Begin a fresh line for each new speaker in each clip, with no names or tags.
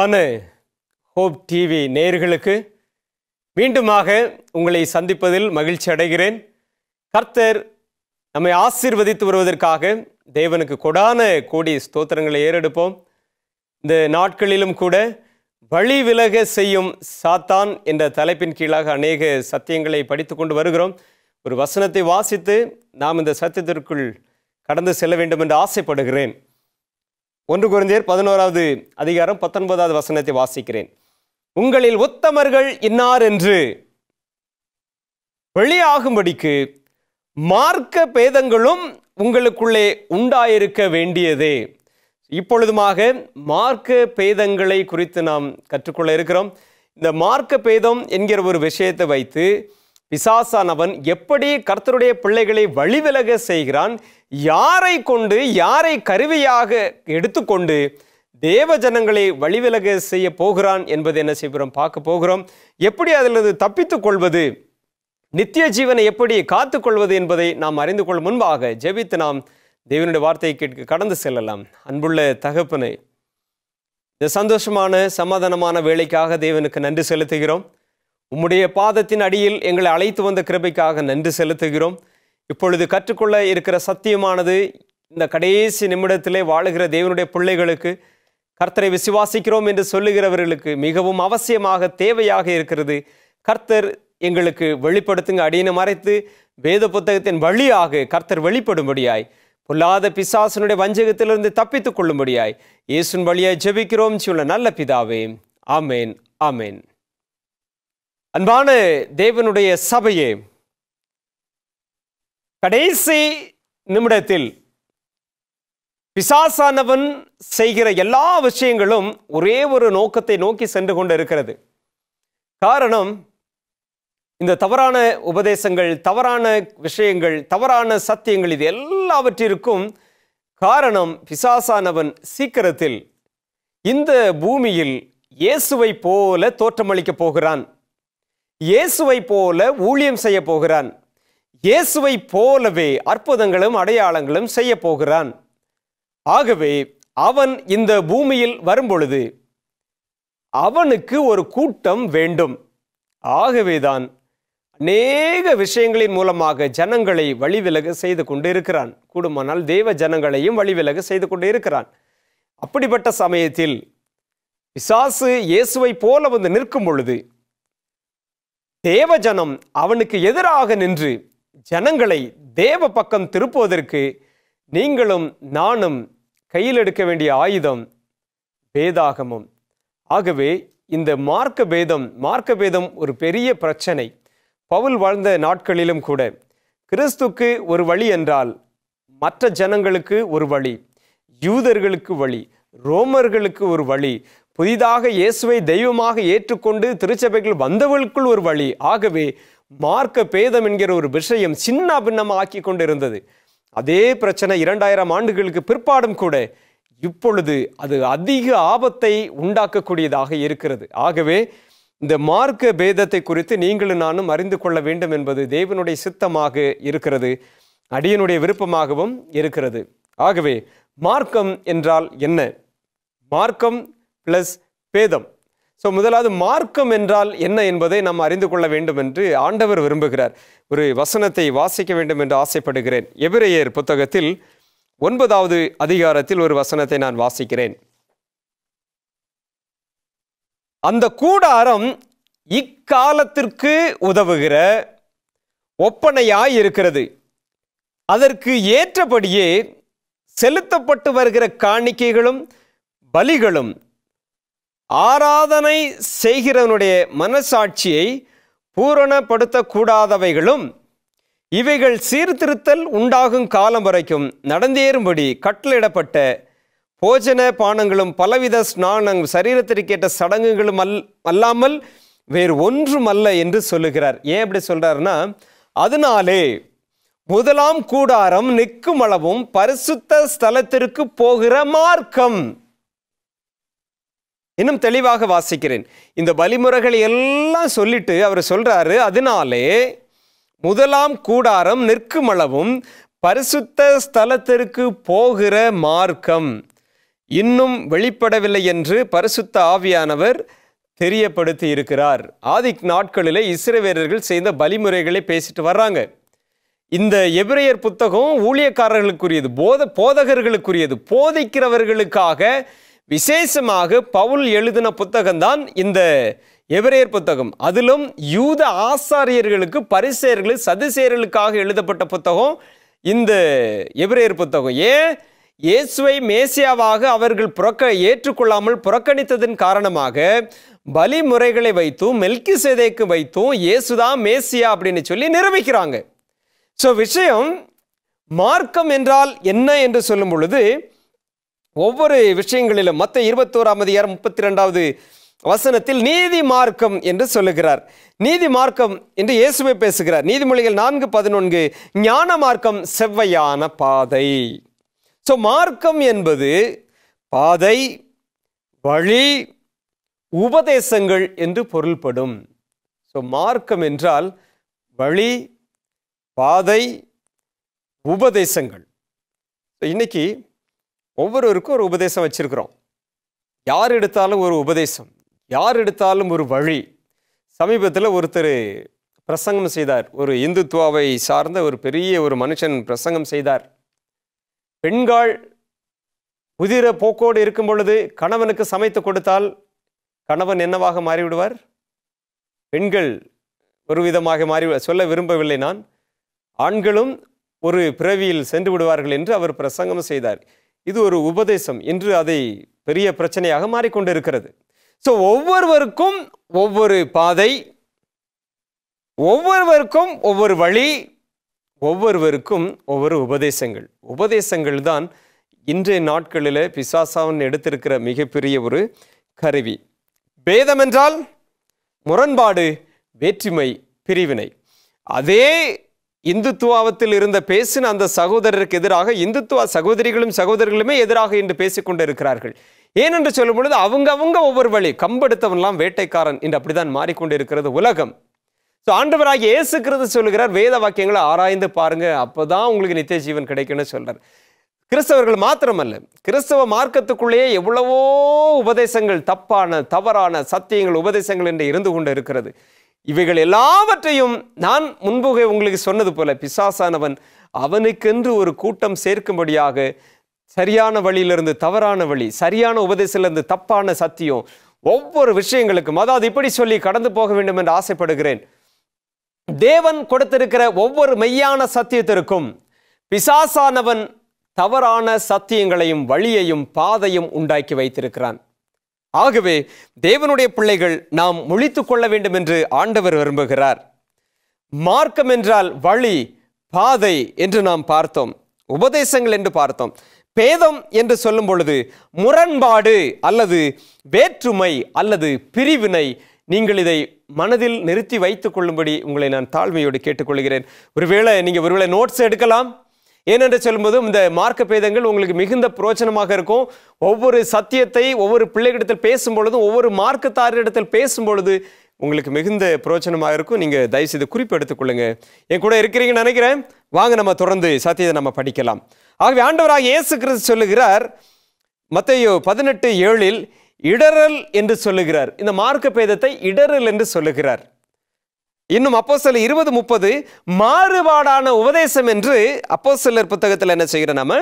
அன்பான hope TV நேயர்களுக்கு மீண்டுமாக உங்களை சந்திப்பதில் மகிழ்ச்சி அடைகிறேன் கர்த்தர் நம்மை ஆசீர்வதித்து வருவதற்காக தேவனுக்கு கொடான கோடி ஸ்தோத்திரங்களை ஏறெடுப்போம் இந்த நாட்களிலும் கூட வழி விலக செய்யும் சாத்தான் என்ற தலைப்பின் கீழாக அநேக சத்தியங்களை படித்து கொண்டு வருகிறோம் ஒரு வசனத்தை வாசித்து நாம் இந்த சத்தியத்திற்குள் கடந்து செல்ல வேண்டும் என்று ஆசைப்படுகிறேன் ஒன்று குறைந்தேர் பதினோராவது அதிகாரம் பத்தொன்பதாவது வசனத்தை வாசிக்கிறேன் உங்களில் உத்தமர்கள் இன்னார் என்று வெளியாகும்படிக்கு மார்க்க பேதங்களும் உங்களுக்குள்ளே உண்டாயிருக்க வேண்டியதே இப்பொழுதுமாக மார்க்க பேதங்களை குறித்து நாம் கற்றுக்கொள்ள இருக்கிறோம் இந்த மார்க்க பேதம் என்கிற ஒரு விஷயத்தை வைத்து பிசாசானவன் எப்படி கர்த்தருடைய பிள்ளைகளை வழிவிலக செய்கிறான் யாரை கொண்டு யாரை கருவியாக எடுத்துக்கொண்டு தேவ ஜனங்களை வழிவிலக செய்ய போகிறான் என்பதை என்ன செய்கிறோம் பார்க்க போகிறோம் எப்படி அதிலிருந்து தப்பித்துக் கொள்வது நித்திய ஜீவனை எப்படி காத்துக்கொள்வது என்பதை நாம் அறிந்து கொள்ளும் முன்பாக ஜெபித்து நாம் தேவனுடைய வார்த்தையை கேட்க கடந்து செல்லலாம் அன்புள்ள தகப்பனை இந்த சந்தோஷமான சமாதானமான வேலைக்காக தேவனுக்கு நன்றி செலுத்துகிறோம் உம்முடைய பாதத்தின் அடியில் எங்களை அழைத்து வந்த கிருபைக்காக நன்றி செலுத்துகிறோம் இப்பொழுது கற்றுக்கொள்ள இருக்கிற சத்தியமானது இந்த கடைசி நிமிடத்திலே வாழுகிற தேவனுடைய பிள்ளைகளுக்கு கர்த்தரை விசுவாசிக்கிறோம் என்று சொல்லுகிறவர்களுக்கு மிகவும் அவசியமாக தேவையாக இருக்கிறது கர்த்தர் எங்களுக்கு வெளிப்படுத்துங்க அடியின மறைத்து வேத புத்தகத்தின் வழியாக கர்த்தர் வெளிப்படும்படியாய் பொல்லாத பிசாசனுடைய வஞ்சகத்திலிருந்து தப்பித்துக் கொள்ளும்படியாய் இயேசுன் வழியாய் ஜெபிக்கிறோம் சொல்ல நல்ல பிதாவே ஆமேன் ஆமேன் அன்பான தேவனுடைய சபையே கடைசி நிமிடத்தில் பிசாசானவன் செய்கிற எல்லா விஷயங்களும் ஒரே ஒரு நோக்கத்தை நோக்கி சென்று கொண்டு இருக்கிறது காரணம் இந்த தவறான உபதேசங்கள் தவறான விஷயங்கள் தவறான சத்தியங்கள் இது எல்லாவற்றிற்கும் காரணம் பிசாசானவன் சீக்கிரத்தில் இந்த பூமியில் இயேசுவை போல தோற்றமளிக்கப் போகிறான் இயேசுவை போல ஊழியம் செய்ய போகிறான் இயேசுவை போலவே அற்புதங்களும் அடையாளங்களும் செய்ய போகிறான் ஆகவே அவன் இந்த பூமியில் வரும்பொழுது அவனுக்கு ஒரு கூட்டம் வேண்டும் ஆகவேதான் அநேக விஷயங்களின் மூலமாக ஜனங்களை வழிவிலக செய்து கொண்டு இருக்கிறான் கூடுமானால் தேவ ஜனங்களையும் வழிவிலக செய்து கொண்டு இருக்கிறான் அப்படிப்பட்ட சமயத்தில் பிசாசு இயேசுவை போல வந்து நிற்கும் பொழுது தேவஜனம் அவனுக்கு எதிராக நின்று ஜனங்களை தேவ பக்கம் திருப்புவதற்கு நீங்களும் நானும் கையில் எடுக்க வேண்டிய ஆயுதம் வேதாகமம் ஆகவே இந்த மார்க்க பேதம் மார்க்க பேதம் ஒரு பெரிய பிரச்சனை பவுல் வாழ்ந்த நாட்களிலும் கூட கிறிஸ்துக்கு ஒரு வழி என்றால் மற்ற ஜனங்களுக்கு ஒரு வழி யூதர்களுக்கு வழி ரோமர்களுக்கு ஒரு வழி புதிதாக இயேசுவை தெய்வமாக ஏற்றுக்கொண்டு திருச்சபைகள் வந்தவர்களுக்குள் ஒரு வழி ஆகவே மார்க்க பேதம் என்கிற ஒரு விஷயம் சின்ன பின்னமாக ஆக்கி கொண்டு இருந்தது அதே பிரச்சனை இரண்டாயிரம் ஆண்டுகளுக்கு பிற்பாடும் கூட இப்பொழுது அது அதிக ஆபத்தை உண்டாக்கக்கூடியதாக இருக்கிறது ஆகவே இந்த மார்க்க பேதத்தை குறித்து நீங்களும் நானும் அறிந்து கொள்ள வேண்டும் என்பது தேவனுடைய சித்தமாக இருக்கிறது அடியனுடைய விருப்பமாகவும் இருக்கிறது ஆகவே மார்க்கம் என்றால் என்ன மார்க்கம் பிளஸ் பேதம் ஸோ முதலாவது மார்க்கம் என்றால் என்ன என்பதை நாம் அறிந்து கொள்ள வேண்டும் என்று ஆண்டவர் விரும்புகிறார் ஒரு வசனத்தை வாசிக்க வேண்டும் என்று ஆசைப்படுகிறேன் எபிரேயர் புத்தகத்தில் ஒன்பதாவது அதிகாரத்தில் ஒரு வசனத்தை நான் வாசிக்கிறேன் அந்த கூடாரம் இக்காலத்திற்கு உதவுகிற ஒப்பனையாய் இருக்கிறது அதற்கு ஏற்றபடியே செலுத்தப்பட்டு வருகிற காணிக்கைகளும் பலிகளும் ஆராதனை செய்கிறவனுடைய மனசாட்சியை பூரணப்படுத்தக்கூடாதவைகளும் இவைகள் சீர்திருத்தல் உண்டாகும் காலம் வரைக்கும் நடந்தேறும்படி கட்டளையிடப்பட்ட போஜன பானங்களும் பலவித ஸ்நானங் சரீரத்திற்கேற்ற சடங்குகளும் அல் அல்லாமல் வேறு ஒன்றும் அல்ல என்று சொல்லுகிறார் ஏன் அப்படி சொல்கிறாருன்னா அதனாலே முதலாம் கூடாரம் நிற்கும் அளவும் பரிசுத்த ஸ்தலத்திற்கு போகிற மார்க்கம் இன்னும் தெளிவாக வாசிக்கிறேன் இந்த வழிமுறைகளை எல்லாம் சொல்லிட்டு அவர் சொல்றாரு அதனாலே முதலாம் கூடாரம் நிற்கும் அளவும் பரிசுத்த ஸ்தலத்திற்கு போகிற மார்க்கம் இன்னும் வெளிப்படவில்லை என்று பரிசுத்த ஆவியானவர் தெரியப்படுத்தி இருக்கிறார் ஆதி நாட்களிலே வீரர்கள் செய்த வழிமுறைகளை பேசிட்டு வர்றாங்க இந்த எபிரேயர் புத்தகம் ஊழியக்காரர்களுக்குரியது போத போதகர்களுக்குரியது போதைக்கிறவர்களுக்காக விசேஷமாக பவுல் எழுதின புத்தகம்தான் இந்த எவரேர் புத்தகம் அதிலும் யூத ஆசாரியர்களுக்கு பரிசெயர்கள் சதுசேர்களுக்காக எழுதப்பட்ட புத்தகம் இந்த எபிரேயர் புத்தகம் ஏன் இயேசுவை மேசியாவாக அவர்கள் புறக்க ஏற்றுக்கொள்ளாமல் புறக்கணித்ததன் காரணமாக பலி முறைகளை வைத்தும் மெல்கி சேதைக்கு வைத்தும் இயேசுதான் மேசியா அப்படின்னு சொல்லி நிரூபிக்கிறாங்க ஸோ விஷயம் மார்க்கம் என்றால் என்ன என்று சொல்லும் பொழுது ஒவ்வொரு விஷயங்களிலும் மற்ற இருபத்தோராம் அதிகாரம் முப்பத்தி ரெண்டாவது வசனத்தில் நீதி மார்க்கம் என்று சொல்லுகிறார் நீதி மார்க்கம் என்று இயேசுவை பேசுகிறார் நீதிமொழிகள் நான்கு பதினொன்று ஞான மார்க்கம் செவ்வையான பாதை ஸோ மார்க்கம் என்பது பாதை வழி உபதேசங்கள் என்று பொருள்படும் ஸோ மார்க்கம் என்றால் வழி பாதை உபதேசங்கள் இன்னைக்கு ஒவ்வொருவருக்கும் ஒரு உபதேசம் வச்சுருக்குறோம் யார் எடுத்தாலும் ஒரு உபதேசம் யார் எடுத்தாலும் ஒரு வழி சமீபத்தில் ஒருத்தர் பிரசங்கம் செய்தார் ஒரு இந்துத்துவாவை சார்ந்த ஒரு பெரிய ஒரு மனுஷன் பிரசங்கம் செய்தார் பெண்கள் உதிர போக்கோடு இருக்கும் பொழுது கணவனுக்கு சமைத்து கொடுத்தால் கணவன் என்னவாக மாறிவிடுவார் பெண்கள் ஒரு விதமாக மாறி சொல்ல விரும்பவில்லை நான் ஆண்களும் ஒரு பிறவியில் சென்று விடுவார்கள் என்று அவர் பிரசங்கம் செய்தார் இது ஒரு உபதேசம் இன்று அதை பெரிய பிரச்சனையாக மாறிக்கொண்டிருக்கிறது ஸோ ஒவ்வொருவருக்கும் ஒவ்வொரு பாதை ஒவ்வொருவருக்கும் ஒவ்வொரு வழி ஒவ்வொருவருக்கும் ஒவ்வொரு உபதேசங்கள் உபதேசங்கள் தான் இன்றைய நாட்களில் பிசாசாவன் எடுத்திருக்கிற மிகப்பெரிய ஒரு கருவி பேதம் என்றால் முரண்பாடு வேற்றுமை பிரிவினை அதே இந்துத்துவாவத்தில் இருந்த பேசின அந்த சகோதரருக்கு எதிராக இந்துத்துவ சகோதரிகளும் சகோதரிகளுமே எதிராக இன்று பேசிக்கொண்டு இருக்கிறார்கள் ஏனென்று சொல்லும் பொழுது அவங்க அவங்க ஒவ்வொரு வழி கம்பெடுத்தவன்லாம் வேட்டைக்காரன் என்று அப்படிதான் மாறிக்கொண்டு இருக்கிறது உலகம் ஸோ ஆண்டவராக இயேசு சொல்லுகிறார் வேத வாக்கியங்களை ஆராய்ந்து பாருங்க அப்போதான் உங்களுக்கு நித்திய ஜீவன் கிடைக்கும்னு சொல்றார் கிறிஸ்தவர்கள் மாத்திரமல்ல கிறிஸ்தவ மார்க்கத்துக்குள்ளேயே எவ்வளவோ உபதேசங்கள் தப்பான தவறான சத்தியங்கள் உபதேசங்கள் என்று இருந்து கொண்டு இருக்கிறது இவைகள் எல்லாவற்றையும் நான் முன்புகை உங்களுக்கு சொன்னது போல பிசாசானவன் அவனுக்கென்று ஒரு கூட்டம் சேர்க்கும்படியாக சரியான வழியிலிருந்து தவறான வழி சரியான உபதேசிலிருந்து தப்பான சத்தியம் ஒவ்வொரு விஷயங்களுக்கும் அதாவது இப்படி சொல்லி கடந்து போக வேண்டும் என்று ஆசைப்படுகிறேன் தேவன் கொடுத்திருக்கிற ஒவ்வொரு மெய்யான சத்தியத்திற்கும் பிசாசானவன் தவறான சத்தியங்களையும் வழியையும் பாதையும் உண்டாக்கி வைத்திருக்கிறான் ஆகவே தேவனுடைய பிள்ளைகள் நாம் முழித்து கொள்ள வேண்டும் என்று ஆண்டவர் விரும்புகிறார் மார்க்கம் என்றால் வழி பாதை என்று நாம் பார்த்தோம் உபதேசங்கள் என்று பார்த்தோம் பேதம் என்று சொல்லும் பொழுது முரண்பாடு அல்லது வேற்றுமை அல்லது பிரிவினை நீங்கள் இதை மனதில் நிறுத்தி வைத்துக் கொள்ளும்படி உங்களை நான் தாழ்மையோடு கேட்டுக்கொள்கிறேன் ஒருவேளை நீங்கள் ஒருவேளை நோட்ஸ் எடுக்கலாம் ஏனென்று சொல்லும்போது இந்த மார்க்க பேதங்கள் உங்களுக்கு மிகுந்த புரோச்சனமாக இருக்கும் ஒவ்வொரு சத்தியத்தை ஒவ்வொரு பிள்ளைகளிடத்தில் பேசும் பொழுதும் ஒவ்வொரு மார்க்கத்தாரிடத்தில் பேசும் பொழுது உங்களுக்கு மிகுந்த புரோச்சனமாக இருக்கும் நீங்கள் தயவுசெய்து குறிப்பு எடுத்துக்கொள்ளுங்க என் கூட இருக்கிறீங்கன்னு நினைக்கிறேன் வாங்க நம்ம தொடர்ந்து சத்தியத்தை நம்ம படிக்கலாம் ஆகவே ஆண்டவராக இயேசு கிறிஸ்து சொல்லுகிறார் மத்தையோ பதினெட்டு ஏழில் இடரல் என்று சொல்லுகிறார் இந்த மார்க்க பேதத்தை இடரல் என்று சொல்லுகிறார் இன்னும் அப்போ சில இருபது முப்பது மாறுபாடான உபதேசம் என்று அப்போ சிலர் புத்தகத்தில் என்ன செய்கிற நம்ம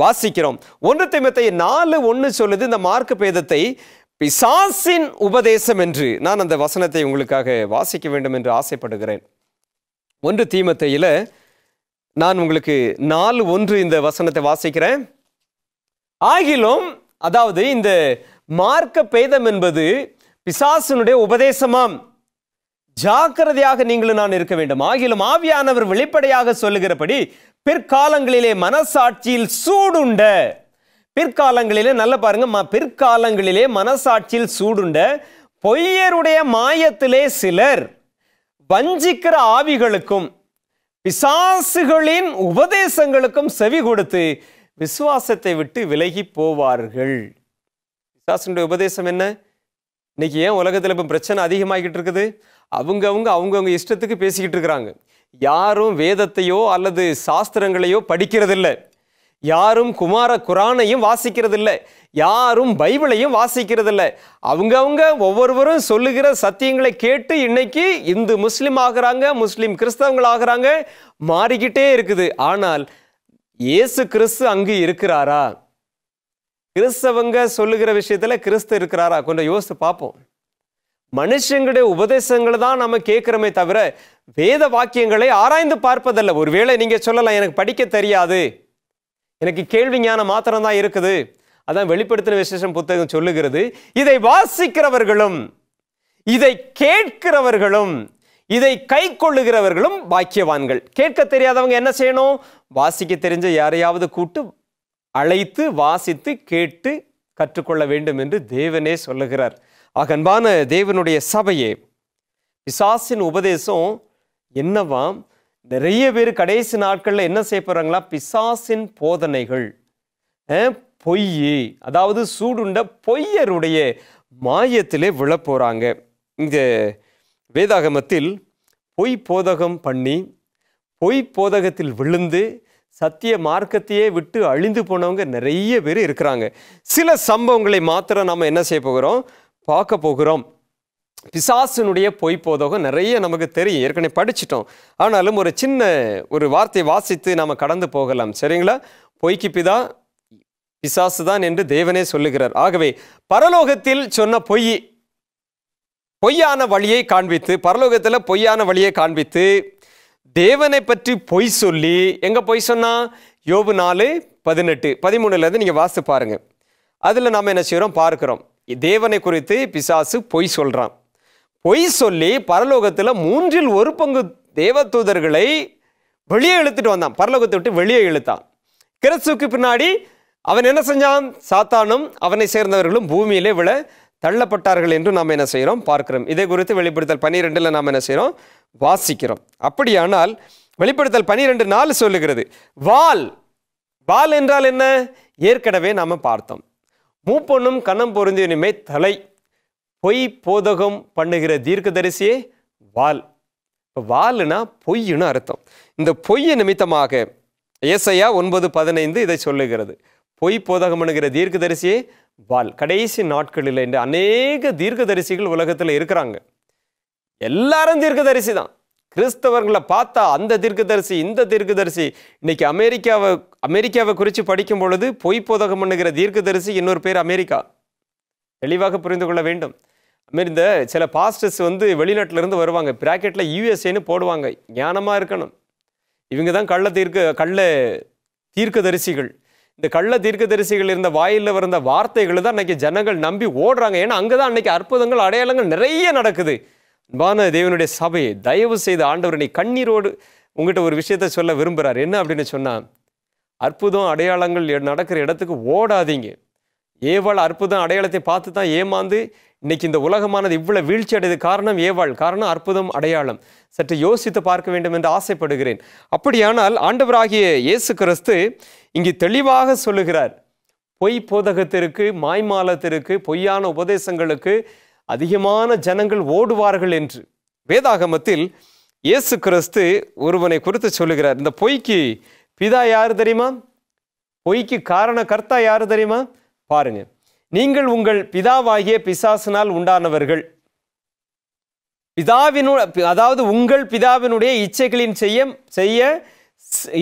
வாசிக்கிறோம் ஒன்று திமத்தை நாலு ஒன்று சொல்லுது இந்த மார்க் பேதத்தை பிசாசின் உபதேசம் என்று நான் அந்த வசனத்தை உங்களுக்காக வாசிக்க வேண்டும் என்று ஆசைப்படுகிறேன் ஒன்று தீமத்தையில் நான் உங்களுக்கு நாலு ஒன்று இந்த வசனத்தை வாசிக்கிறேன் ஆகிலும் அதாவது இந்த மார்க்க பேதம் என்பது பிசாசனுடைய உபதேசமாம் ஜாக்கிரதையாக நீங்களும் நான் இருக்க வேண்டும் ஆகிலும் ஆவியானவர் வெளிப்படையாக சொல்லுகிறபடி பிற்காலங்களிலே மனசாட்சியில் சூடுண்ட பிற்காலங்களிலே நல்ல பாருங்க பிற்காலங்களிலே மனசாட்சியில் சூடுண்ட பொய்யருடைய மாயத்திலே சிலர் வஞ்சிக்கிற ஆவிகளுக்கும் பிசாசுகளின் உபதேசங்களுக்கும் செவி கொடுத்து விசுவாசத்தை விட்டு விலகி போவார்கள் பிசாசுடைய உபதேசம் என்ன இன்னைக்கு ஏன் உலகத்தில் இப்போ பிரச்சனை அதிகமாகிட்டு இருக்குது அவங்கவுங்க அவங்கவுங்க இஷ்டத்துக்கு பேசிக்கிட்டு இருக்கிறாங்க யாரும் வேதத்தையோ அல்லது சாஸ்திரங்களையோ படிக்கிறதில்லை யாரும் குமார குரானையும் வாசிக்கிறதில்ல யாரும் பைபிளையும் வாசிக்கிறதில்ல அவங்கவுங்க ஒவ்வொருவரும் சொல்லுகிற சத்தியங்களை கேட்டு இன்னைக்கு இந்து முஸ்லீம் ஆகிறாங்க முஸ்லீம் கிறிஸ்தவங்களாகிறாங்க மாறிக்கிட்டே இருக்குது ஆனால் இயேசு கிறிஸ்து அங்கு இருக்கிறாரா கிறிஸ்தவங்க சொல்லுகிற விஷயத்தில் கிறிஸ்து இருக்கிறாரா கொஞ்சம் யோசித்து பார்ப்போம் மனுஷங்களுடைய உபதேசங்களை தான் நம்ம கேட்குறோமே தவிர வேத வாக்கியங்களை ஆராய்ந்து பார்ப்பதல்ல ஒருவேளை நீங்கள் சொல்லலாம் எனக்கு படிக்க தெரியாது எனக்கு கேள்வி ஞானம் மாத்திரம்தான் இருக்குது அதான் வெளிப்படுத்தின விசேஷம் புத்தகம் சொல்லுகிறது இதை வாசிக்கிறவர்களும் இதை கேட்கிறவர்களும் இதை கை கொள்ளுகிறவர்களும் பாக்கியவான்கள் கேட்க தெரியாதவங்க என்ன செய்யணும் வாசிக்க தெரிஞ்ச யாரையாவது கூட்டு அழைத்து வாசித்து கேட்டு கற்றுக்கொள்ள வேண்டும் என்று தேவனே சொல்லுகிறார் ஆக அன்பான தேவனுடைய சபையே பிசாசின் உபதேசம் என்னவா நிறைய பேர் கடைசி நாட்களில் என்ன செய்ய போகிறாங்களா பிசாசின் போதனைகள் பொய் அதாவது சூடுண்ட பொய்யருடைய மாயத்திலே விழப்போகிறாங்க இந்த வேதாகமத்தில் பொய் போதகம் பண்ணி பொய் போதகத்தில் விழுந்து சத்திய மார்க்கத்தையே விட்டு அழிந்து போனவங்க நிறைய பேர் இருக்கிறாங்க சில சம்பவங்களை மாத்திரம் நம்ம என்ன செய்ய போகிறோம் பார்க்க போகிறோம் பிசாசனுடைய பொய்ப்போதகம் நிறைய நமக்கு தெரியும் ஏற்கனவே படிச்சிட்டோம் ஆனாலும் ஒரு சின்ன ஒரு வார்த்தை வாசித்து நாம் கடந்து போகலாம் சரிங்களா பொய்க்கு பிதா பிசாசு தான் என்று தேவனே சொல்லுகிறார் ஆகவே பரலோகத்தில் சொன்ன பொய் பொய்யான வழியை காண்பித்து பரலோகத்தில் பொய்யான வழியை காண்பித்து தேவனை பற்றி பொய் சொல்லி எங்கே பொய் சொன்னால் யோபு நாலு பதினெட்டு பதிமூணுலேருந்து நீங்கள் வாசி பாருங்கள் அதில் நாம் என்ன செய்கிறோம் பார்க்குறோம் தேவனை குறித்து பிசாசு பொய் சொல்கிறான் பொய் சொல்லி பரலோகத்தில் மூன்றில் ஒரு பங்கு தேவதூதர்களை வெளியே இழுத்துட்டு வந்தான் பரலோகத்தை விட்டு வெளியே இழுத்தான் கிறிஸ்துக்கு பின்னாடி அவன் என்ன செஞ்சான் சாத்தானும் அவனை சேர்ந்தவர்களும் பூமியிலே விழ தள்ளப்பட்டார்கள் என்று நாம் என்ன செய்கிறோம் பார்க்கிறோம் இதை குறித்து வெளிப்படுத்தல் பன்னிரெண்டில் நாம் என்ன செய்கிறோம் வாசிக்கிறோம் அப்படியானால் வெளிப்படுத்தல் பனிரெண்டு நாள் சொல்லுகிறது வால் வால் என்றால் என்ன ஏற்கனவே நாம் பார்த்தோம் மூப்பொண்ணும் கண்ணம் பொருந்தியனுமே தலை பொய் போதகம் பண்ணுகிற தீர்க்கதரிசியே வால் வால்னா பொய்னு அர்த்தம் இந்த பொய்ய நிமித்தமாக ஏசையா ஒன்பது பதினைந்து இதை சொல்லுகிறது பொய் போதகம் பண்ணுகிற தீர்க்கதரிசியே வால் கடைசி நாட்களில் என்று அநேக தீர்க்கதரிசிகள் உலகத்தில் இருக்கிறாங்க எல்லாரும் தீர்க்கதரிசி தான் கிறிஸ்தவர்களை பார்த்தா அந்த தீர்க்கதரிசி இந்த தீர்க்கதரிசி இன்னைக்கு அமெரிக்காவை அமெரிக்காவை குறித்து படிக்கும் பொழுது பொய் போதகம் பண்ணுகிற தீர்க்கதரிசி இன்னொரு பேர் அமெரிக்கா தெளிவாக புரிந்து கொள்ள வேண்டும் இந்த சில பாஸ்டர்ஸ் வந்து வெளிநாட்டிலேருந்து வருவாங்க பிராக்கெட்டில் யூஎஸ்ஏன்னு போடுவாங்க ஞானமாக இருக்கணும் இவங்க தான் கள்ள தீர்க்க கள்ள தீர்க்கதரிசிகள் இந்த கள்ள தீர்க்கதரிசிகள் இருந்த வாயில் வந்த வார்த்தைகளை தான் அன்றைக்கி ஜனங்கள் நம்பி ஓடுறாங்க ஏன்னா அங்கே தான் அன்றைக்கி அற்புதங்கள் அடையாளங்கள் நிறைய நடக்குது அன்பான தேவனுடைய சபையை தயவு செய்து ஆண்டவரனை கண்ணீரோடு உங்ககிட்ட ஒரு விஷயத்த சொல்ல விரும்புகிறார் என்ன அப்படின்னு சொன்னால் அற்புதம் அடையாளங்கள் நடக்கிற இடத்துக்கு ஓடாதீங்க ஏவாள் அற்புதம் அடையாளத்தை பார்த்து தான் ஏமாந்து இன்னைக்கு இந்த உலகமானது இவ்வளோ வீழ்ச்சி அடையது காரணம் ஏவாள் காரணம் அற்புதம் அடையாளம் சற்று யோசித்து பார்க்க வேண்டும் என்று ஆசைப்படுகிறேன் அப்படியானால் ஆண்டவராகிய இயேசு கிறிஸ்து இங்கு தெளிவாக சொல்லுகிறார் பொய் போதகத்திற்கு மாய்மாலத்திற்கு பொய்யான உபதேசங்களுக்கு அதிகமான ஜனங்கள் ஓடுவார்கள் என்று வேதாகமத்தில் இயேசு கிறிஸ்து ஒருவனை குறித்து சொல்லுகிறார் இந்த பொய்க்கு பிதா யார் தெரியுமா பொய்க்கு காரண கர்த்தா யார் தெரியுமா பாருங்க நீங்கள் உங்கள் பிதாவாகிய பிசாசினால் உண்டானவர்கள் பிதாவினு அதாவது உங்கள் பிதாவினுடைய இச்சைகளின் செய்ய செய்ய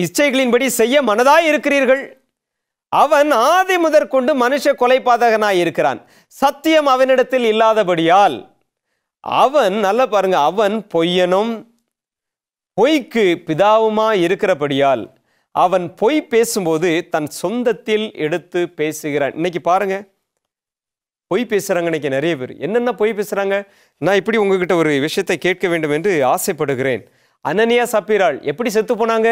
இச்சைகளின்படி செய்ய மனதாய் இருக்கிறீர்கள் அவன் ஆதி முதற்கொண்டு மனுஷ கொலைபாதகனாய் இருக்கிறான் சத்தியம் அவனிடத்தில் இல்லாதபடியால் அவன் நல்ல பாருங்க அவன் பொய்யனும் பொய்க்கு பிதாவுமா இருக்கிறபடியால் அவன் பொய் பேசும்போது தன் சொந்தத்தில் எடுத்து பேசுகிறான் இன்னைக்கு பாருங்க பொய் பேசுகிறாங்க இன்னைக்கு நிறைய பேர் என்னென்ன பொய் பேசுகிறாங்க நான் இப்படி உங்ககிட்ட ஒரு விஷயத்தை கேட்க வேண்டும் என்று ஆசைப்படுகிறேன் அனனியா சப்பீராள் எப்படி செத்து போனாங்க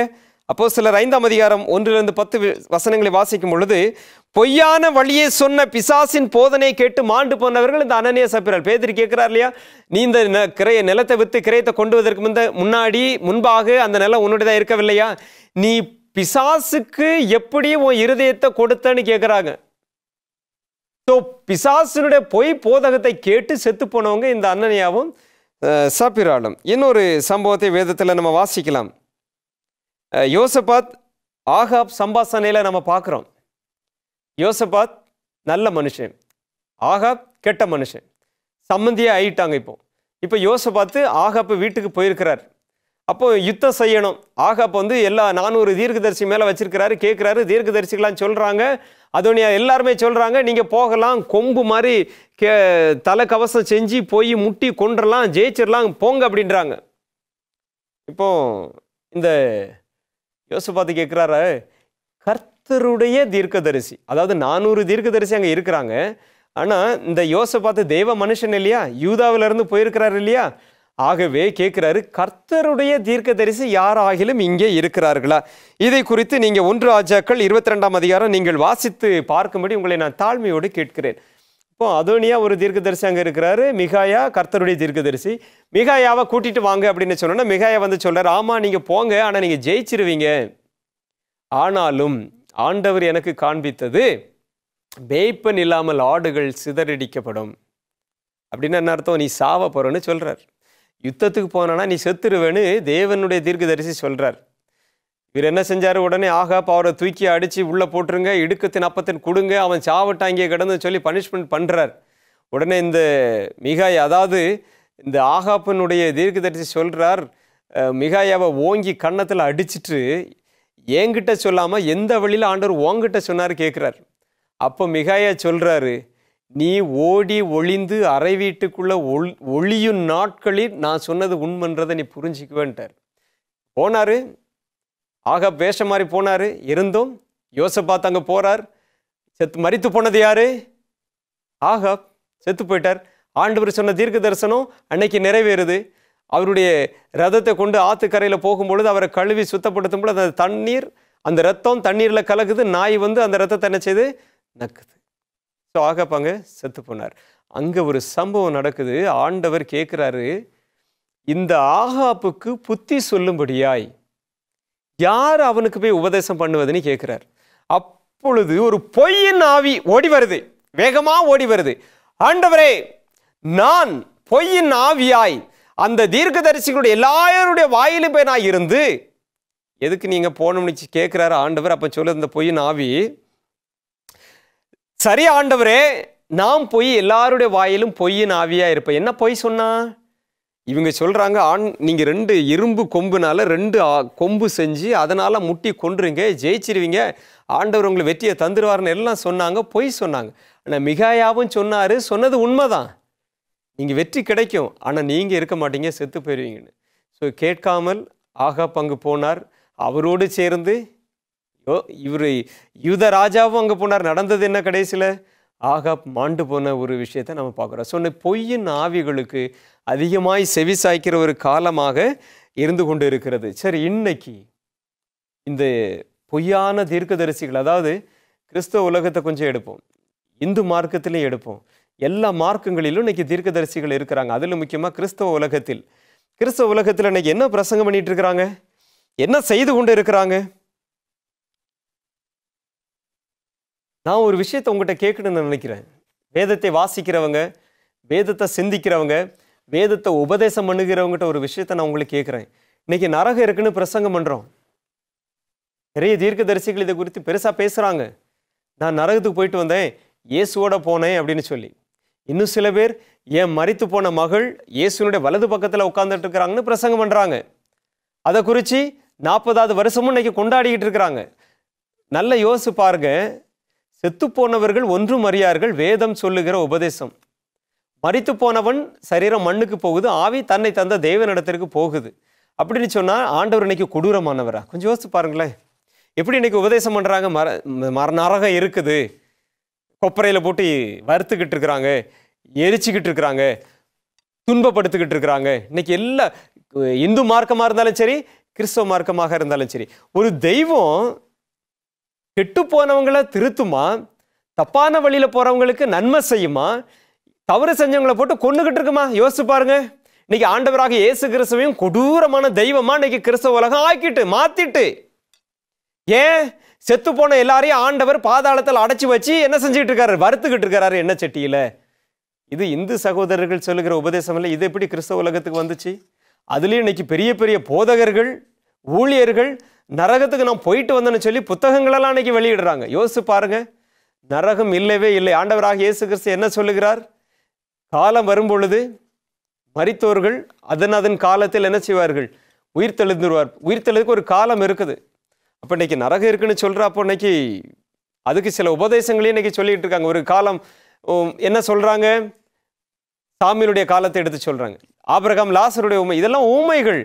அப்போ சிலர் ஐந்தாம் அதிகாரம் ஒன்றிலிருந்து பத்து வசனங்களை வாசிக்கும் பொழுது பொய்யான வழியை சொன்ன பிசாசின் போதனை கேட்டு மாண்டு போனவர்கள் இந்த அனநிய சப்பிரல் பேதிரி கேட்கிறார் இல்லையா நீ இந்த கிரைய நிலத்தை விற்று கிரையத்தை கொண்டு வதற்கு முன்னாடி முன்பாக அந்த நிலம் உன்னுடையதான் இருக்கவில்லையா நீ பிசாசுக்கு எப்படி உன் இருதயத்தை கொடுத்தன்னு கேட்குறாங்க ஸோ பிசாசினுடைய பொய் போதகத்தை கேட்டு செத்து போனவங்க இந்த அன்னனியாவும் சாப்பிராலும் இன்னொரு சம்பவத்தை வேதத்தில் நம்ம வாசிக்கலாம் யோசபாத் ஆகாப் சம்பாசனையில் நம்ம பார்க்குறோம் யோசபாத் நல்ல மனுஷன் ஆகாப் கெட்ட மனுஷன் சம்மந்தியாக ஆகிட்டாங்க இப்போ இப்போ பார்த்து ஆகாப்பு வீட்டுக்கு போயிருக்கிறார் அப்போ யுத்தம் செய்யணும் ஆகாப் வந்து எல்லா நானூறு தீர்க்கதரிசி மேலே வச்சிருக்கிறாரு கேட்குறாரு தீர்க்கதரிசிகளாம் சொல்கிறாங்க அதோனியா எல்லாருமே சொல்கிறாங்க நீங்கள் போகலாம் கொம்பு மாதிரி கே தலை கவசம் செஞ்சு போய் முட்டி கொண்டுடலாம் ஜெயிச்சிடலாம் போங்க அப்படின்றாங்க இப்போ இந்த யோசிச்சு பார்த்து கேட்குறாரு கர்த்தருடைய தீர்க்கதரிசி அதாவது நானூறு தீர்க்கதரிசி அங்கே இருக்கிறாங்க ஆனால் இந்த யோசை பார்த்து தெய்வ மனுஷன் இல்லையா யூதாவிலிருந்து போயிருக்கிறாரு இல்லையா ஆகவே கேட்குறாரு கர்த்தருடைய தீர்க்கதரிசி யார் ஆகிலும் இங்கே இருக்கிறார்களா இதை குறித்து நீங்கள் ஒன்று ஆஜாக்கள் இருபத்தி ரெண்டாம் அதிகாரம் நீங்கள் வாசித்து பார்க்கும்படி உங்களை நான் தாழ்மையோடு கேட்கிறேன் இப்போ அதோனியா ஒரு தீர்க்கதரிசி அங்கே இருக்கிறாரு மிகாயா கர்த்தருடைய தீர்க்கதரிசி மிகாயாவை கூட்டிட்டு வாங்க அப்படின்னு சொன்னோன்னா மிகாயா வந்து சொல்கிறார் ஆமாம் நீங்கள் போங்க ஆனால் நீங்கள் ஜெயிச்சிருவீங்க ஆனாலும் ஆண்டவர் எனக்கு காண்பித்தது பேய்ப்பன் இல்லாமல் ஆடுகள் சிதறடிக்கப்படும் அப்படின்னு என்ன அர்த்தம் நீ சாவ போறேன்னு சொல்றார் யுத்தத்துக்கு போனானா நீ செத்துருவேன்னு தேவனுடைய தீர்க்கதரிசி சொல்கிறார் இவர் என்ன செஞ்சார் உடனே ஆகா அவரை தூக்கி அடித்து உள்ளே போட்டுருங்க இடுக்கத்தின் அப்பத்தின் கொடுங்க அவன் சாவட்டாங்கிய கிடந்து சொல்லி பனிஷ்மெண்ட் பண்ணுறார் உடனே இந்த மிகாய் அதாவது இந்த ஆகாப்பனுடைய தீர்க்க தரிசி சொல்கிறார் மிகாயாவை ஓங்கி கன்னத்தில் அடிச்சிட்டு என்கிட்ட சொல்லாமல் எந்த வழியில் ஆண்டவர் ஓங்கிட்ட சொன்னார் கேட்குறார் அப்போ மிகாயா சொல்கிறாரு நீ ஓடி ஒளிந்து அரை வீட்டுக்குள்ளே ஒள் ஒளியும் நாட்களில் நான் சொன்னது உண்மன்றதை நீ புரிஞ்சிக்குவேன்ட்டார் போனார் ஆகாப் வேஷம் மாதிரி போனார் இருந்தும் யோசப்பாத் அங்கே போகிறார் செத்து மறித்து போனது யார் ஆகா செத்து போயிட்டார் ஆண்டவர் சொன்ன தீர்க்க தரிசனம் அன்னைக்கு நிறைவேறுது அவருடைய ரதத்தை கொண்டு ஆற்றுக்கரையில் போகும்பொழுது அவரை கழுவி சுத்தப்படுத்தும் பொழுது அந்த தண்ணீர் அந்த ரத்தம் தண்ணீரில் கலக்குது நாய் வந்து அந்த ரத்தத்தை என்ன செய்து நக்குது ஸோ அங்கே செத்து போனார் அங்கே ஒரு சம்பவம் நடக்குது ஆண்டவர் கேட்குறாரு இந்த ஆகாப்புக்கு புத்தி சொல்லும்படியாய் யார் அவனுக்கு போய் உபதேசம் பண்ணுவதுன்னு கேட்குறார் அப்பொழுது ஒரு பொய்யின் ஆவி ஓடி வருது வேகமாக ஓடி வருது ஆண்டவரே நான் பொய்யின் ஆவியாய் அந்த தீர்க்க தரிசிகளுடைய எல்லாருடைய வாயிலும் போய் நான் இருந்து எதுக்கு நீங்கள் போகணும்னு கேட்குறாரு ஆண்டவர் அப்போ சொல்லுது இந்த பொய்யின் ஆவி சரி ஆண்டவரே நாம் பொய் எல்லாருடைய வாயிலும் பொய்யின் ஆவியாக இருப்பேன் என்ன பொய் சொன்னா இவங்க சொல்கிறாங்க ஆண் நீங்கள் ரெண்டு இரும்பு கொம்புனால ரெண்டு கொம்பு செஞ்சு அதனால் முட்டி கொன்றுங்க ஜெயிச்சிருவீங்க ஆண்டவர் உங்களை வெற்றியை தந்துடுவார்னு எல்லாம் சொன்னாங்க பொய் சொன்னாங்க ஆனால் மிகாயாவும் சொன்னார் சொன்னது உண்மைதான் நீங்கள் வெற்றி கிடைக்கும் ஆனால் நீங்கள் இருக்க மாட்டீங்க செத்து போயிடுவீங்கன்னு ஸோ கேட்காமல் ஆகா பங்கு போனார் அவரோடு சேர்ந்து இவர் யூத ராஜாவும் அங்கே போனார் நடந்தது என்ன கடைசியில் ஆகாப் மாண்டு போன ஒரு விஷயத்தை நம்ம பார்க்குறோம் ஸோ இன்னும் பொய்யின் ஆவிகளுக்கு அதிகமாய் செவி சாய்க்கிற ஒரு காலமாக இருந்து கொண்டு இருக்கிறது சரி இன்னைக்கு இந்த பொய்யான தீர்க்கதரிசிகள் அதாவது கிறிஸ்தவ உலகத்தை கொஞ்சம் எடுப்போம் இந்து மார்க்கத்திலையும் எடுப்போம் எல்லா மார்க்கங்களிலும் இன்றைக்கி தீர்க்கதரிசிகள் இருக்கிறாங்க அதில் முக்கியமாக கிறிஸ்தவ உலகத்தில் கிறிஸ்தவ உலகத்தில் இன்றைக்கி என்ன பிரசங்கம் பண்ணிகிட்டு இருக்கிறாங்க என்ன செய்து கொண்டு இருக்கிறாங்க நான் ஒரு விஷயத்தை உங்கள்கிட்ட கேட்கணும்னு நினைக்கிறேன் வேதத்தை வாசிக்கிறவங்க வேதத்தை சிந்திக்கிறவங்க வேதத்தை உபதேசம் பண்ணுகிறவங்ககிட்ட ஒரு விஷயத்தை நான் உங்களுக்கு கேட்குறேன் இன்றைக்கி நரகம் இருக்குன்னு பிரசங்கம் பண்ணுறோம் நிறைய தீர்க்கதரிசிகள் இதை குறித்து பெருசாக பேசுகிறாங்க நான் நரகத்துக்கு போயிட்டு வந்தேன் இயேசுவோட போனேன் அப்படின்னு சொல்லி இன்னும் சில பேர் என் மறித்து போன மகள் இயேசுனுடைய வலது பக்கத்தில் உட்காந்துட்டு இருக்கிறாங்கன்னு பிரசங்கம் பண்ணுறாங்க அதை குறித்து நாற்பதாவது வருஷமும் இன்றைக்கி கொண்டாடிக்கிட்டு இருக்கிறாங்க நல்ல யோசிச்சு பாருங்கள் செத்துப்போனவர்கள் ஒன்றும் அறியார்கள் வேதம் சொல்லுகிற உபதேசம் மறித்து போனவன் சரீரம் மண்ணுக்கு போகுது ஆவி தன்னை தந்த தெய்வனிடத்திற்கு போகுது அப்படின்னு சொன்னால் ஆண்டவர் இன்னைக்கு கொடூரமானவரா கொஞ்சம் யோசித்து பாருங்களேன் எப்படி இன்னைக்கு உபதேசம் பண்ணுறாங்க மர மர இருக்குது கொப்பரையில் போட்டு வறுத்துக்கிட்டு இருக்கிறாங்க எரிச்சிக்கிட்டு இருக்கிறாங்க துன்பப்படுத்திக்கிட்டு இருக்கிறாங்க இன்னைக்கு எல்லா இந்து மார்க்கமாக இருந்தாலும் சரி கிறிஸ்தவ மார்க்கமாக இருந்தாலும் சரி ஒரு தெய்வம் கெட்டு போனவங்கள திருத்துமா தப்பான வழியில் போகிறவங்களுக்கு நன்மை செய்யுமா தவறு செஞ்சவங்களை போட்டு கொண்டுகிட்டு இருக்குமா யோசிச்சு பாருங்க இன்னைக்கு ஆண்டவராக இயேசு கிறிஸ்துவையும் கொடூரமான தெய்வமா இன்னைக்கு கிறிஸ்தவ உலகம் ஆக்கிட்டு மாத்திட்டு ஏன் செத்து போன எல்லாரையும் ஆண்டவர் பாதாளத்தில் அடைச்சி வச்சு என்ன செஞ்சுட்டு இருக்காரு வறுத்துக்கிட்டு இருக்காரு என்ன செட்டியில இது இந்து சகோதரர்கள் சொல்லுகிற உபதேசம் இல்லை இது எப்படி கிறிஸ்தவ உலகத்துக்கு வந்துச்சு அதுலேயும் இன்னைக்கு பெரிய பெரிய போதகர்கள் ஊழியர்கள் நரகத்துக்கு நான் போயிட்டு வந்தேன்னு சொல்லி புத்தகங்களெல்லாம் அன்னைக்கு வெளியிடுறாங்க யோசிச்சு பாருங்க நரகம் இல்லவே இல்லை ஆண்டவராக இயேசு கிறிஸ்து என்ன சொல்லுகிறார் காலம் வரும் பொழுது மறித்தோர்கள் அதன் அதன் காலத்தில் என்ன செய்வார்கள் உயிர் தெழுந்துருவார் உயிர் தெழுதுக்கு ஒரு காலம் இருக்குது அப்போ இன்னைக்கு நரகம் இருக்குன்னு சொல்கிற அப்போ இன்னைக்கு அதுக்கு சில உபதேசங்களையும் இன்னைக்கு சொல்லிட்டு இருக்காங்க ஒரு காலம் என்ன சொல்கிறாங்க சாமியினுடைய காலத்தை எடுத்து சொல்கிறாங்க ஆபிரகாம் லாசருடைய உண்மை இதெல்லாம் ஊமைகள்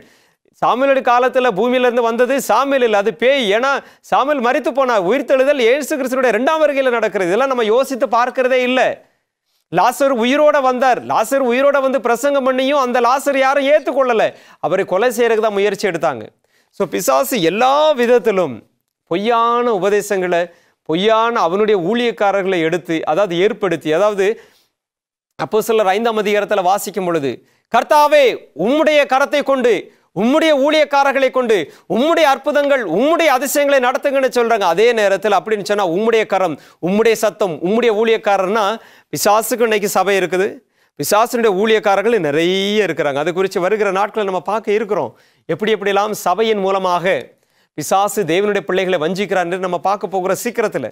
சாமியலோட காலத்தில் பூமியிலிருந்து வந்தது சாமியல் இல்லை அது பேய் ஏன்னா சாமியல் மறித்து போனா உயிர்த்தெழுதல் ஏசு கிருஷ்ணனுடைய ரெண்டாம் வருகையில் நடக்கிறது இதெல்லாம் நம்ம யோசித்து பார்க்கிறதே இல்லை லாசர் உயிரோட வந்தார் லாசர் உயிரோட வந்து பிரசங்கம் பண்ணியும் அந்த லாசர் யாரும் ஏற்றுக்கொள்ளலை அவரை கொலை செய்யறதுக்கு தான் முயற்சி எடுத்தாங்க ஸோ பிசாசு எல்லா விதத்திலும் பொய்யான உபதேசங்களை பொய்யான அவனுடைய ஊழியக்காரர்களை எடுத்து அதாவது ஏற்படுத்தி அதாவது அப்போ சிலர் ஐந்தாம் அதிகாரத்தில் வாசிக்கும் பொழுது கர்த்தாவே உம்முடைய கரத்தை கொண்டு உம்முடைய ஊழியக்காரர்களை கொண்டு உம்முடைய அற்புதங்கள் உம்முடைய அதிசயங்களை நடத்துங்கன்னு சொல்கிறாங்க அதே நேரத்தில் அப்படின்னு சொன்னால் உம்முடைய கரம் உம்முடைய சத்தம் உம்முடைய ஊழியக்காரர்னா விசாசுக்கு இன்னைக்கு சபை இருக்குது விசாசனுடைய ஊழியக்காரர்கள் நிறைய இருக்கிறாங்க அது குறித்து வருகிற நாட்களை நம்ம பார்க்க இருக்கிறோம் எப்படி எப்படிலாம் சபையின் மூலமாக விசாசு தேவனுடைய பிள்ளைகளை வஞ்சிக்கிறான் என்று நம்ம பார்க்க போகிற சீக்கிரத்தில்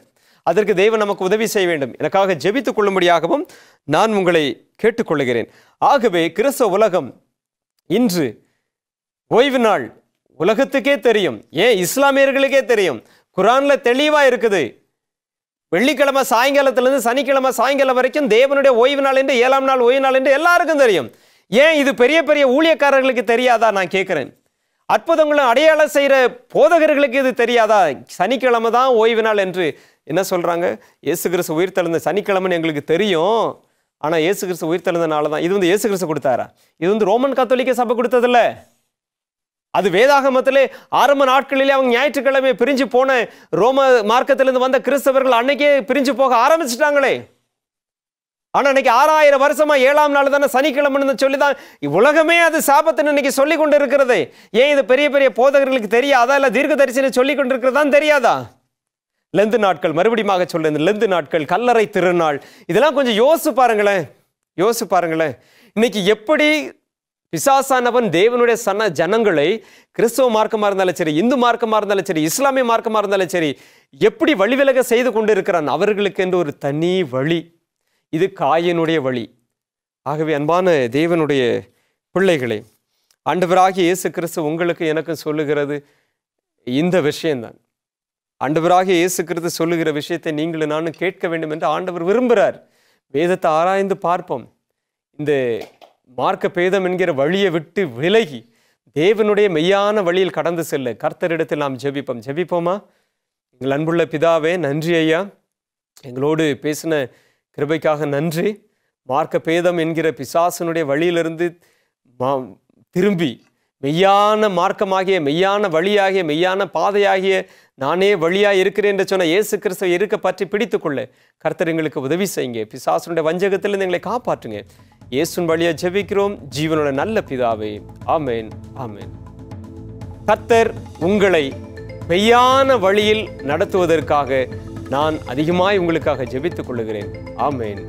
அதற்கு தெய்வம் நமக்கு உதவி செய்ய வேண்டும் எனக்காக ஜெபித்துக் கொள்ளும்படியாகவும் நான் உங்களை கேட்டுக்கொள்கிறேன் ஆகவே கிறிஸ்தவ உலகம் இன்று ஓய்வு நாள் உலகத்துக்கே தெரியும் ஏன் இஸ்லாமியர்களுக்கே தெரியும் குரானில் தெளிவாக இருக்குது வெள்ளிக்கிழமை சாயங்காலத்திலேருந்து சனிக்கிழமை சாயங்காலம் வரைக்கும் தேவனுடைய ஓய்வு நாள் என்று ஏழாம் நாள் ஓய்வு நாள் என்று எல்லாருக்கும் தெரியும் ஏன் இது பெரிய பெரிய ஊழியக்காரர்களுக்கு தெரியாதா நான் கேட்குறேன் அற்புதங்களை அடையாளம் செய்கிற போதகர்களுக்கு இது தெரியாதா சனிக்கிழமை தான் ஓய்வு நாள் என்று என்ன சொல்கிறாங்க இயேசு கிறிஸ்து உயிர் தெழுந்த சனிக்கிழமைன்னு எங்களுக்கு தெரியும் ஆனால் இயேசு கிறிஸ்து உயிர் தெழுந்தனால தான் இது வந்து இயேசு கிறிஸ்து கொடுத்தாரா இது வந்து ரோமன் கத்தோலிக்க சபை கொடுத்ததில்லை அது வேதாகமத்திலே ஆரம்ப நாட்களிலே அவங்க ஞாயிற்றுக்கிழமை பிரிஞ்சு போன ரோம மார்க்கத்திலிருந்து வந்த கிறிஸ்தவர்கள் அன்னைக்கே பிரிஞ்சு போக ஆரம்பிச்சிட்டாங்களே ஆனால் அன்னைக்கு ஆறாயிரம் வருஷமா ஏழாம் நாள் தானே சனிக்கிழமைன்னு சொல்லி தான் உலகமே அது சாபத்தின்னு இன்னைக்கு சொல்லி கொண்டு இருக்கிறது ஏன் இது பெரிய பெரிய போதகர்களுக்கு தெரியாதா இல்லை தீர்க்க தரிசனம் சொல்லி கொண்டு இருக்கிறதான் தெரியாதா லெந்து நாட்கள் மறுபடியும் சொல்ல இந்த லெந்து நாட்கள் கல்லறை திருநாள் இதெல்லாம் கொஞ்சம் யோசிச்சு பாருங்களேன் யோசிச்சு பாருங்களேன் இன்னைக்கு எப்படி பிசாசானவன் தேவனுடைய சன ஜனங்களை கிறிஸ்தவ மார்க்கமாக இருந்தாலும் சரி இந்து மார்க்கமாக இருந்தாலும் சரி இஸ்லாமிய மார்க்கமாக இருந்தாலும் சரி எப்படி வழிவிலக செய்து கொண்டு இருக்கிறான் அவர்களுக்கு என்று ஒரு தனி வழி இது காயனுடைய வழி ஆகவே அன்பான தேவனுடைய பிள்ளைகளே ஆண்டவராகிய இயேசு கிறிஸ்து உங்களுக்கு எனக்கும் சொல்லுகிறது இந்த விஷயம்தான் ஆண்டவராகிய இயேசு கிறிஸ்து சொல்லுகிற விஷயத்தை நீங்களும் நானும் கேட்க வேண்டும் என்று ஆண்டவர் விரும்புகிறார் வேதத்தை ஆராய்ந்து பார்ப்போம் இந்த மார்க்க பேதம் என்கிற வழியை விட்டு விலகி தேவனுடைய மெய்யான வழியில் கடந்து செல்ல கர்த்தரிடத்தில் நாம் ஜெபிப்போம் ஜெபிப்போமா எங்கள் அன்புள்ள பிதாவே நன்றி ஐயா எங்களோடு பேசின கிருபைக்காக நன்றி மார்க்க பேதம் என்கிற பிசாசனுடைய வழியிலிருந்து மா திரும்பி மெய்யான மார்க்கமாகிய மெய்யான வழியாகிய மெய்யான பாதையாகிய நானே வழியாக இருக்கிறேன் என்று சொன்ன இயேசு கிறிஸ்துவை இருக்க பற்றி பிடித்துக்கொள்ள கர்த்தர் எங்களுக்கு உதவி செய்யுங்க பிசாசனுடைய வஞ்சகத்திலிருந்து எங்களை காப்பாற்றுங்க இயேசுன் வழியை ஜெபிக்கிறோம் ஜீவனோட நல்ல பிதாவே ஆமேன் ஆமேன் கத்தர் உங்களை பெய்யான வழியில் நடத்துவதற்காக நான் அதிகமாய் உங்களுக்காக ஜெபித்துக் கொள்ளுகிறேன் ஆமேன்